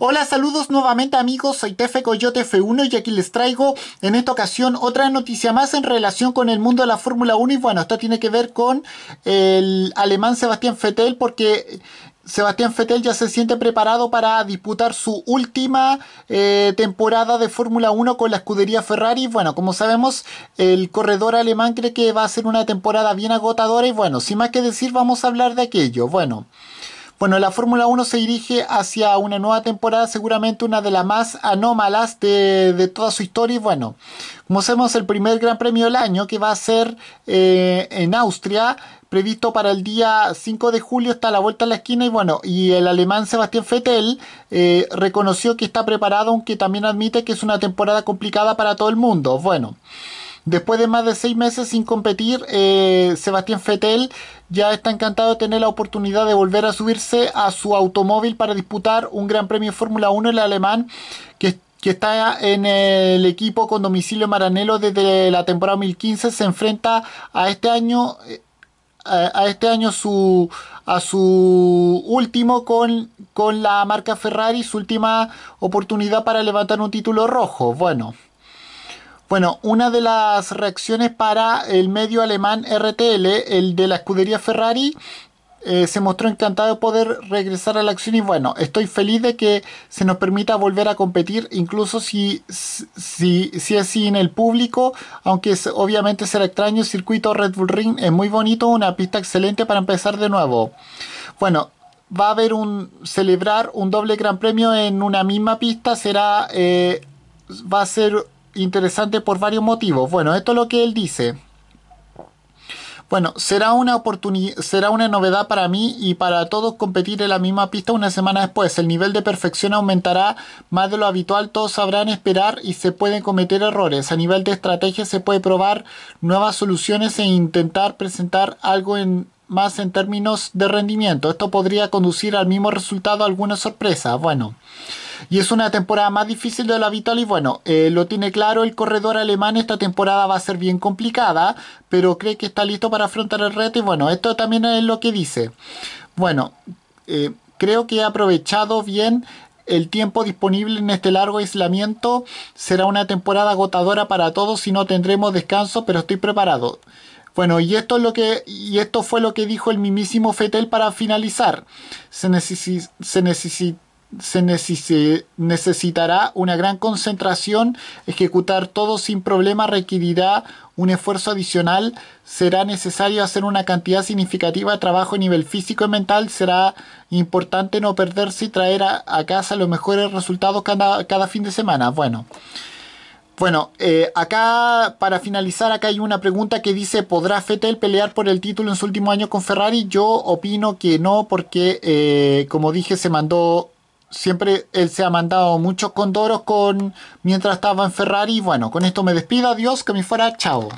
Hola, saludos nuevamente amigos, soy Tefe Coyote F1 y aquí les traigo en esta ocasión otra noticia más en relación con el mundo de la Fórmula 1 y bueno, esto tiene que ver con el alemán Sebastián Vettel porque Sebastián Fettel ya se siente preparado para disputar su última eh, temporada de Fórmula 1 con la escudería Ferrari. Bueno, como sabemos, el corredor alemán cree que va a ser una temporada bien agotadora y bueno, sin más que decir, vamos a hablar de aquello. Bueno. Bueno, la Fórmula 1 se dirige hacia una nueva temporada, seguramente una de las más anómalas de, toda su historia. Y bueno, como el primer Gran Premio del año que va a ser eh, en Austria previsto para el día 5 de julio está a la vuelta de la esquina y bueno, y el alemán Sebastián Vettel eh, reconoció que está preparado, aunque también admite que es una temporada complicada para todo el mundo. Bueno. Después de más de seis meses sin competir, eh, Sebastián Fettel ya está encantado de tener la oportunidad de volver a subirse a su automóvil para disputar un gran premio Fórmula 1 el alemán que, está en el equipo con domicilio Maranelo desde la temporada 2015 se enfrenta a este año eh, a, este año su a su último con, con la marca Ferrari su última oportunidad para levantar un título rojo bueno bueno, una de las reacciones para el medio alemán RTL, el de la escudería Ferrari, eh, se mostró encantado de poder regresar a la acción y bueno, estoy feliz de que se nos permita volver a competir, incluso si, si, si es sin el público, aunque obviamente será extraño, el circuito Red Bull Ring es muy bonito, una pista excelente para empezar de nuevo. Bueno, va a haber un celebrar un doble gran premio en una misma pista, será... Eh, va a ser interesante por varios motivos. Bueno, esto es lo que él dice. Bueno, será una oportunidad, será una novedad para mí y para todos competir en la misma pista una semana después. El nivel de perfección aumentará más de lo habitual, todos sabrán esperar y se pueden cometer errores. A nivel de estrategia se puede probar nuevas soluciones e intentar presentar algo en, más en términos de rendimiento. Esto podría conducir al mismo resultado, alguna sorpresa. Bueno. Y es una temporada más difícil de la habitual y bueno, eh, lo tiene claro el corredor alemán, esta temporada va a ser bien complicada, pero cree que está listo para afrontar el reto y bueno, esto también es lo que dice. Bueno, eh, creo que he aprovechado bien el tiempo disponible en este largo aislamiento. Será una temporada agotadora para todos y no tendremos descanso, pero estoy preparado. Bueno, y esto, es lo que, y esto fue lo que dijo el mismísimo Fetel para finalizar. Se, se necesita se necesitará una gran concentración, ejecutar todo sin problema requerirá un esfuerzo adicional, será necesario hacer una cantidad significativa de trabajo a nivel físico y mental, será importante no perderse y traer a, casa los mejores resultados cada, cada, fin de semana. Bueno, bueno eh, acá para finalizar, acá hay una pregunta que dice, ¿podrá Fettel pelear por el título en su último año con Ferrari? Yo opino que no, porque eh, como dije, se mandó siempre él se ha mandado muchos condoros con mientras estaba en Ferrari. Bueno, con esto me despido, adiós, que me fuera, chao.